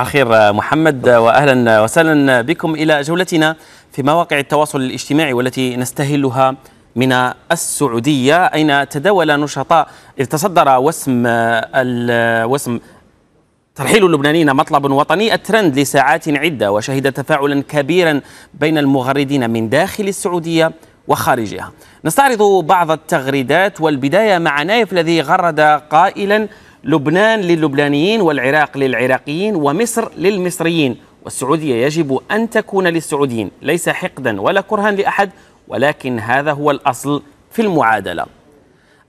أخير آه، محمد آه، وأهلا آه، وسهلا بكم إلى جولتنا في مواقع التواصل الاجتماعي والتي نستهلها من السعودية أين تداول نشطاء إذ تصدر وسم وسم ترحيل اللبنانيين مطلب وطني الترند لساعات عدة وشهد تفاعلا كبيرا بين المغردين من داخل السعودية وخارجها نستعرض بعض التغريدات والبداية مع نايف الذي غرد قائلا لبنان للبنانيين والعراق للعراقيين ومصر للمصريين والسعودية يجب أن تكون للسعوديين ليس حقدا ولا كرها لأحد ولكن هذا هو الأصل في المعادلة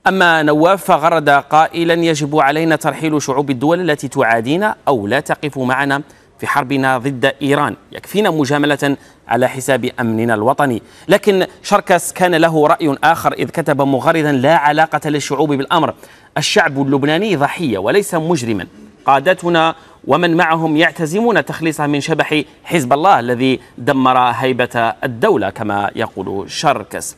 أما نواف فغرد قائلا يجب علينا ترحيل شعوب الدول التي تعادينا أو لا تقف معنا في حربنا ضد إيران يكفينا مجاملة على حساب أمننا الوطني لكن شركس كان له رأي آخر إذ كتب مغردا لا علاقة للشعوب بالأمر الشعب اللبناني ضحية وليس مجرما قادتنا ومن معهم يعتزمون تخليصها من شبح حزب الله الذي دمر هيبة الدولة كما يقول شركس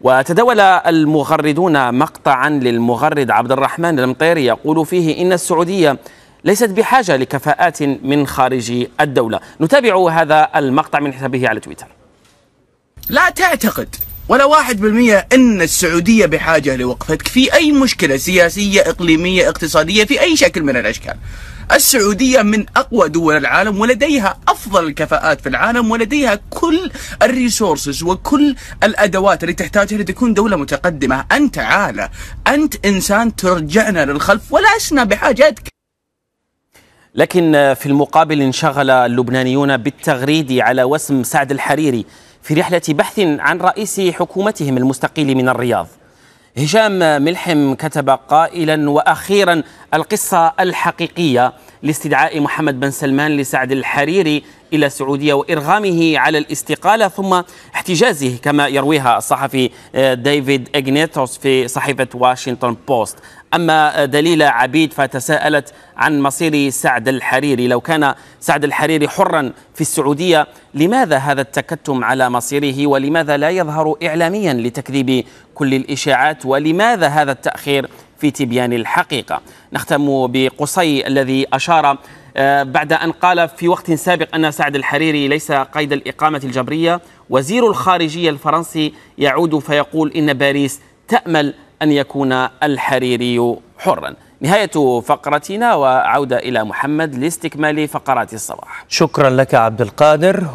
وتداول المغردون مقطعا للمغرد عبد الرحمن المطيري يقول فيه إن السعودية ليست بحاجة لكفاءات من خارج الدولة نتابع هذا المقطع من حسابه على تويتر لا تعتقد ولا واحد بالمية أن السعودية بحاجة لوقفتك في أي مشكلة سياسية إقليمية اقتصادية في أي شكل من الأشكال السعودية من أقوى دول العالم ولديها أفضل الكفاءات في العالم ولديها كل الريسورسز وكل الأدوات اللي تحتاجها لتكون دولة متقدمة أنت عالة أنت إنسان ترجعنا للخلف ولسنا بحاجتك لكن في المقابل انشغل اللبنانيون بالتغريد على وسم سعد الحريري في رحلة بحث عن رئيس حكومتهم المستقيل من الرياض هشام ملحم كتب قائلا واخيرا القصه الحقيقيه لاستدعاء محمد بن سلمان لسعد الحريري الى السعوديه وارغامه على الاستقاله ثم احتجازه كما يرويها الصحفي آه، ديفيد اغنيتوس في صحيفه واشنطن بوست أما دليلة عبيد فتساءلت عن مصير سعد الحريري لو كان سعد الحريري حرا في السعودية لماذا هذا التكتم على مصيره ولماذا لا يظهر إعلاميا لتكذيب كل الإشاعات ولماذا هذا التأخير في تبيان الحقيقة نختم بقصي الذي أشار آه، بعد أن قال في وقت سابق أن سعد الحريري ليس قيد الإقامة الجبرية وزير الخارجية الفرنسي يعود فيقول إن باريس تأمل أن يكون الحريري حرا نهاية فقرتنا وعودة إلى محمد لاستكمال فقرات الصباح شكرا لك عبد القادر